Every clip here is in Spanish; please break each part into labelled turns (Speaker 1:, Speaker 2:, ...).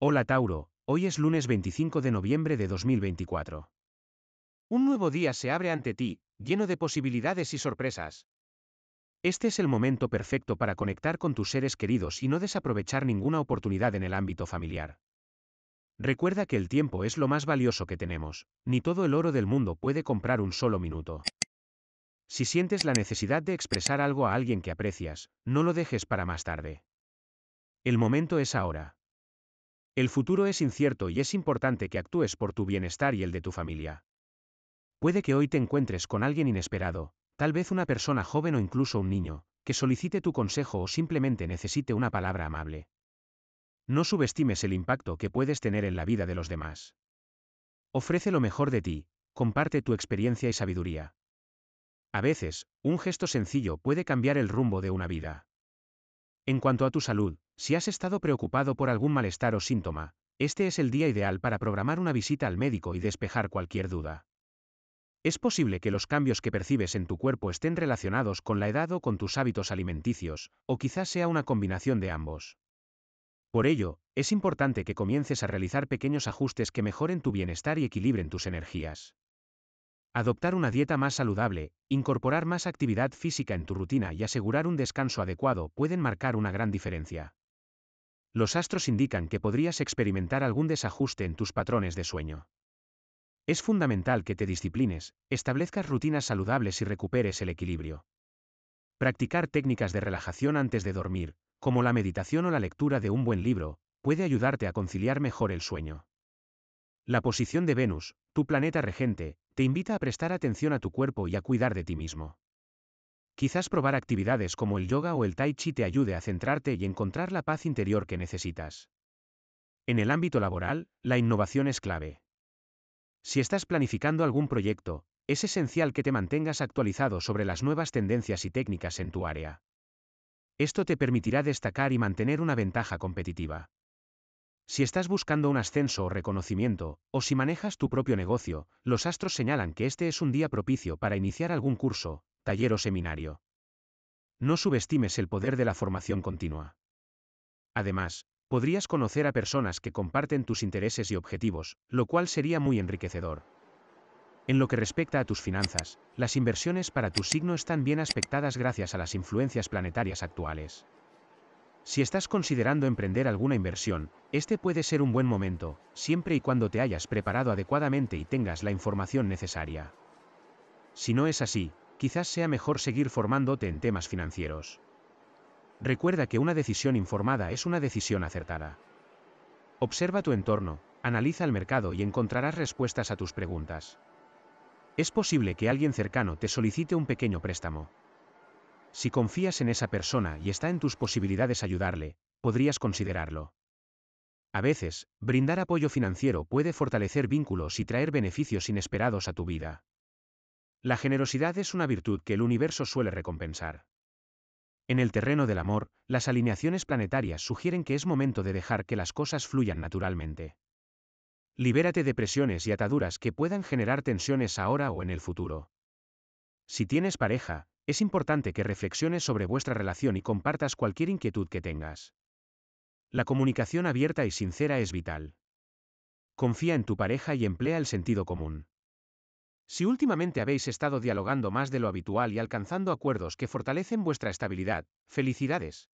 Speaker 1: Hola Tauro, hoy es lunes 25 de noviembre de 2024. Un nuevo día se abre ante ti, lleno de posibilidades y sorpresas. Este es el momento perfecto para conectar con tus seres queridos y no desaprovechar ninguna oportunidad en el ámbito familiar. Recuerda que el tiempo es lo más valioso que tenemos, ni todo el oro del mundo puede comprar un solo minuto. Si sientes la necesidad de expresar algo a alguien que aprecias, no lo dejes para más tarde. El momento es ahora. El futuro es incierto y es importante que actúes por tu bienestar y el de tu familia. Puede que hoy te encuentres con alguien inesperado, tal vez una persona joven o incluso un niño, que solicite tu consejo o simplemente necesite una palabra amable. No subestimes el impacto que puedes tener en la vida de los demás. Ofrece lo mejor de ti, comparte tu experiencia y sabiduría. A veces, un gesto sencillo puede cambiar el rumbo de una vida. En cuanto a tu salud, si has estado preocupado por algún malestar o síntoma, este es el día ideal para programar una visita al médico y despejar cualquier duda. Es posible que los cambios que percibes en tu cuerpo estén relacionados con la edad o con tus hábitos alimenticios, o quizás sea una combinación de ambos. Por ello, es importante que comiences a realizar pequeños ajustes que mejoren tu bienestar y equilibren tus energías. Adoptar una dieta más saludable, incorporar más actividad física en tu rutina y asegurar un descanso adecuado pueden marcar una gran diferencia. Los astros indican que podrías experimentar algún desajuste en tus patrones de sueño. Es fundamental que te disciplines, establezcas rutinas saludables y recuperes el equilibrio. Practicar técnicas de relajación antes de dormir, como la meditación o la lectura de un buen libro, puede ayudarte a conciliar mejor el sueño. La posición de Venus, tu planeta regente, te invita a prestar atención a tu cuerpo y a cuidar de ti mismo. Quizás probar actividades como el yoga o el tai chi te ayude a centrarte y encontrar la paz interior que necesitas. En el ámbito laboral, la innovación es clave. Si estás planificando algún proyecto, es esencial que te mantengas actualizado sobre las nuevas tendencias y técnicas en tu área. Esto te permitirá destacar y mantener una ventaja competitiva. Si estás buscando un ascenso o reconocimiento, o si manejas tu propio negocio, los astros señalan que este es un día propicio para iniciar algún curso, taller o seminario. No subestimes el poder de la formación continua. Además, podrías conocer a personas que comparten tus intereses y objetivos, lo cual sería muy enriquecedor. En lo que respecta a tus finanzas, las inversiones para tu signo están bien aspectadas gracias a las influencias planetarias actuales. Si estás considerando emprender alguna inversión, este puede ser un buen momento, siempre y cuando te hayas preparado adecuadamente y tengas la información necesaria. Si no es así, quizás sea mejor seguir formándote en temas financieros. Recuerda que una decisión informada es una decisión acertada. Observa tu entorno, analiza el mercado y encontrarás respuestas a tus preguntas. Es posible que alguien cercano te solicite un pequeño préstamo. Si confías en esa persona y está en tus posibilidades ayudarle, podrías considerarlo. A veces, brindar apoyo financiero puede fortalecer vínculos y traer beneficios inesperados a tu vida. La generosidad es una virtud que el universo suele recompensar. En el terreno del amor, las alineaciones planetarias sugieren que es momento de dejar que las cosas fluyan naturalmente. Libérate de presiones y ataduras que puedan generar tensiones ahora o en el futuro. Si tienes pareja, es importante que reflexiones sobre vuestra relación y compartas cualquier inquietud que tengas. La comunicación abierta y sincera es vital. Confía en tu pareja y emplea el sentido común. Si últimamente habéis estado dialogando más de lo habitual y alcanzando acuerdos que fortalecen vuestra estabilidad, felicidades.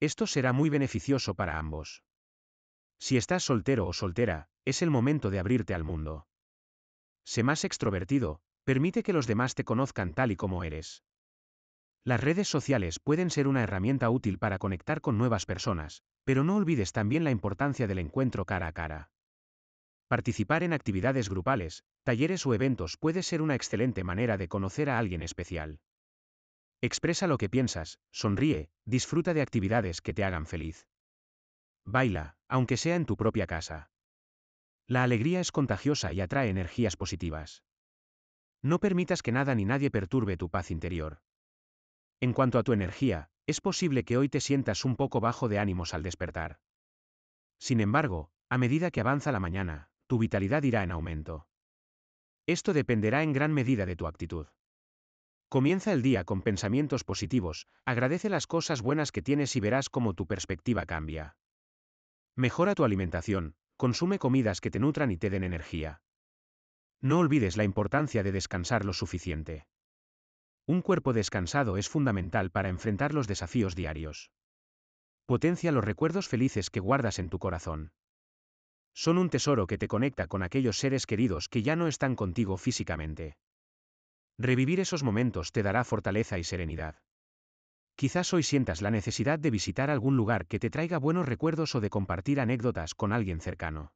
Speaker 1: Esto será muy beneficioso para ambos. Si estás soltero o soltera, es el momento de abrirte al mundo. Sé más extrovertido, permite que los demás te conozcan tal y como eres. Las redes sociales pueden ser una herramienta útil para conectar con nuevas personas, pero no olvides también la importancia del encuentro cara a cara. Participar en actividades grupales, talleres o eventos puede ser una excelente manera de conocer a alguien especial. Expresa lo que piensas, sonríe, disfruta de actividades que te hagan feliz. Baila, aunque sea en tu propia casa. La alegría es contagiosa y atrae energías positivas. No permitas que nada ni nadie perturbe tu paz interior. En cuanto a tu energía, es posible que hoy te sientas un poco bajo de ánimos al despertar. Sin embargo, a medida que avanza la mañana, tu vitalidad irá en aumento. Esto dependerá en gran medida de tu actitud. Comienza el día con pensamientos positivos, agradece las cosas buenas que tienes y verás cómo tu perspectiva cambia. Mejora tu alimentación, consume comidas que te nutran y te den energía. No olvides la importancia de descansar lo suficiente. Un cuerpo descansado es fundamental para enfrentar los desafíos diarios. Potencia los recuerdos felices que guardas en tu corazón son un tesoro que te conecta con aquellos seres queridos que ya no están contigo físicamente. Revivir esos momentos te dará fortaleza y serenidad. Quizás hoy sientas la necesidad de visitar algún lugar que te traiga buenos recuerdos o de compartir anécdotas con alguien cercano.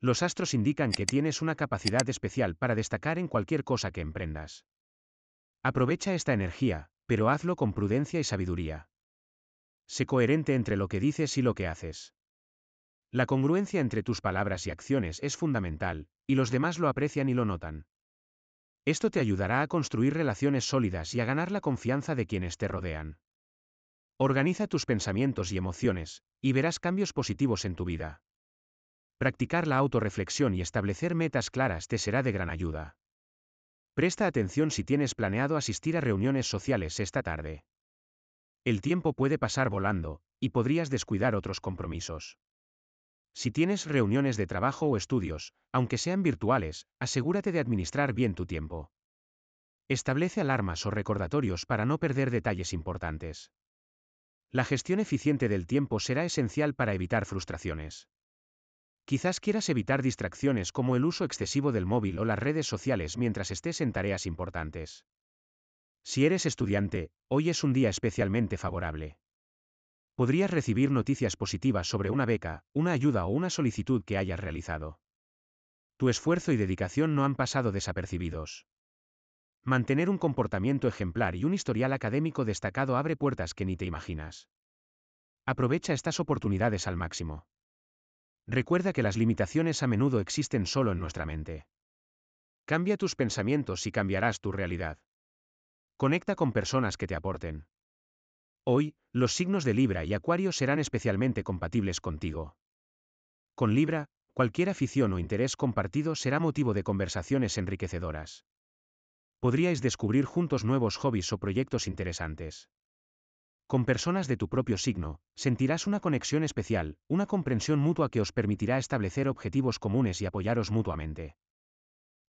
Speaker 1: Los astros indican que tienes una capacidad especial para destacar en cualquier cosa que emprendas. Aprovecha esta energía, pero hazlo con prudencia y sabiduría. Sé coherente entre lo que dices y lo que haces. La congruencia entre tus palabras y acciones es fundamental, y los demás lo aprecian y lo notan. Esto te ayudará a construir relaciones sólidas y a ganar la confianza de quienes te rodean. Organiza tus pensamientos y emociones, y verás cambios positivos en tu vida. Practicar la autorreflexión y establecer metas claras te será de gran ayuda. Presta atención si tienes planeado asistir a reuniones sociales esta tarde. El tiempo puede pasar volando, y podrías descuidar otros compromisos. Si tienes reuniones de trabajo o estudios, aunque sean virtuales, asegúrate de administrar bien tu tiempo. Establece alarmas o recordatorios para no perder detalles importantes. La gestión eficiente del tiempo será esencial para evitar frustraciones. Quizás quieras evitar distracciones como el uso excesivo del móvil o las redes sociales mientras estés en tareas importantes. Si eres estudiante, hoy es un día especialmente favorable podrías recibir noticias positivas sobre una beca, una ayuda o una solicitud que hayas realizado. Tu esfuerzo y dedicación no han pasado desapercibidos. Mantener un comportamiento ejemplar y un historial académico destacado abre puertas que ni te imaginas. Aprovecha estas oportunidades al máximo. Recuerda que las limitaciones a menudo existen solo en nuestra mente. Cambia tus pensamientos y cambiarás tu realidad. Conecta con personas que te aporten. Hoy, los signos de Libra y Acuario serán especialmente compatibles contigo. Con Libra, cualquier afición o interés compartido será motivo de conversaciones enriquecedoras. Podríais descubrir juntos nuevos hobbies o proyectos interesantes. Con personas de tu propio signo, sentirás una conexión especial, una comprensión mutua que os permitirá establecer objetivos comunes y apoyaros mutuamente.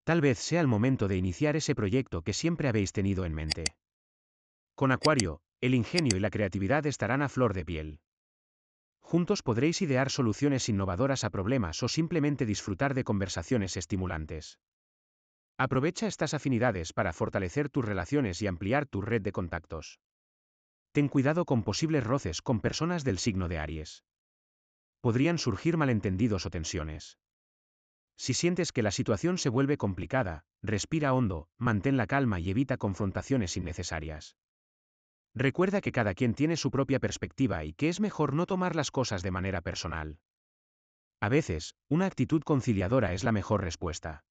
Speaker 1: Tal vez sea el momento de iniciar ese proyecto que siempre habéis tenido en mente. Con Acuario, el ingenio y la creatividad estarán a flor de piel. Juntos podréis idear soluciones innovadoras a problemas o simplemente disfrutar de conversaciones estimulantes. Aprovecha estas afinidades para fortalecer tus relaciones y ampliar tu red de contactos. Ten cuidado con posibles roces con personas del signo de Aries. Podrían surgir malentendidos o tensiones. Si sientes que la situación se vuelve complicada, respira hondo, mantén la calma y evita confrontaciones innecesarias. Recuerda que cada quien tiene su propia perspectiva y que es mejor no tomar las cosas de manera personal. A veces, una actitud conciliadora es la mejor respuesta.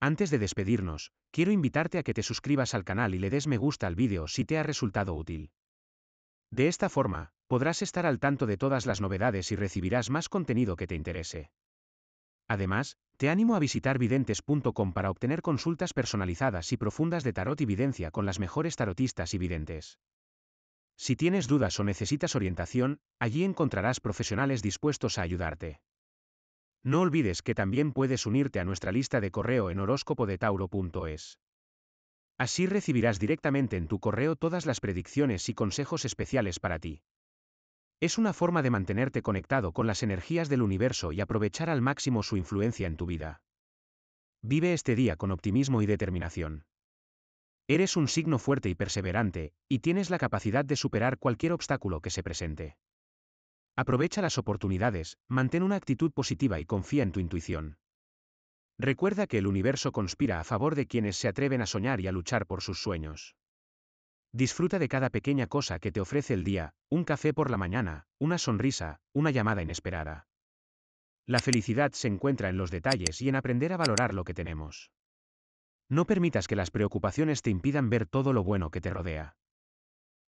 Speaker 1: Antes de despedirnos, quiero invitarte a que te suscribas al canal y le des me gusta al vídeo si te ha resultado útil. De esta forma, podrás estar al tanto de todas las novedades y recibirás más contenido que te interese. Además, te animo a visitar videntes.com para obtener consultas personalizadas y profundas de tarot y videncia con las mejores tarotistas y videntes. Si tienes dudas o necesitas orientación, allí encontrarás profesionales dispuestos a ayudarte. No olvides que también puedes unirte a nuestra lista de correo en horóscopodetauro.es. Así recibirás directamente en tu correo todas las predicciones y consejos especiales para ti. Es una forma de mantenerte conectado con las energías del universo y aprovechar al máximo su influencia en tu vida. Vive este día con optimismo y determinación. Eres un signo fuerte y perseverante, y tienes la capacidad de superar cualquier obstáculo que se presente. Aprovecha las oportunidades, mantén una actitud positiva y confía en tu intuición. Recuerda que el universo conspira a favor de quienes se atreven a soñar y a luchar por sus sueños. Disfruta de cada pequeña cosa que te ofrece el día, un café por la mañana, una sonrisa, una llamada inesperada. La felicidad se encuentra en los detalles y en aprender a valorar lo que tenemos. No permitas que las preocupaciones te impidan ver todo lo bueno que te rodea.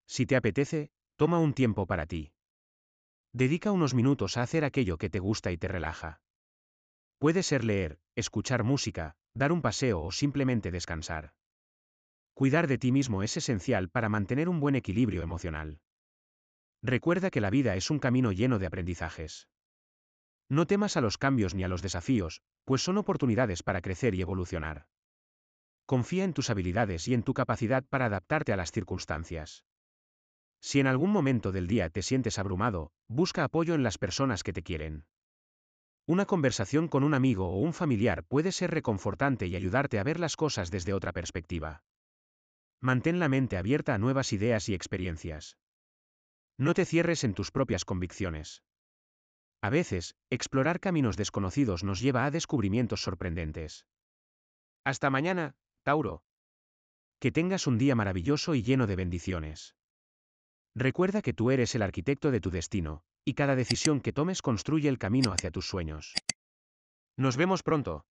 Speaker 1: Si te apetece, toma un tiempo para ti. Dedica unos minutos a hacer aquello que te gusta y te relaja. Puede ser leer, escuchar música, dar un paseo o simplemente descansar. Cuidar de ti mismo es esencial para mantener un buen equilibrio emocional. Recuerda que la vida es un camino lleno de aprendizajes. No temas a los cambios ni a los desafíos, pues son oportunidades para crecer y evolucionar. Confía en tus habilidades y en tu capacidad para adaptarte a las circunstancias. Si en algún momento del día te sientes abrumado, busca apoyo en las personas que te quieren. Una conversación con un amigo o un familiar puede ser reconfortante y ayudarte a ver las cosas desde otra perspectiva. Mantén la mente abierta a nuevas ideas y experiencias. No te cierres en tus propias convicciones. A veces, explorar caminos desconocidos nos lleva a descubrimientos sorprendentes. Hasta mañana, Tauro. Que tengas un día maravilloso y lleno de bendiciones. Recuerda que tú eres el arquitecto de tu destino, y cada decisión que tomes construye el camino hacia tus sueños. Nos vemos pronto.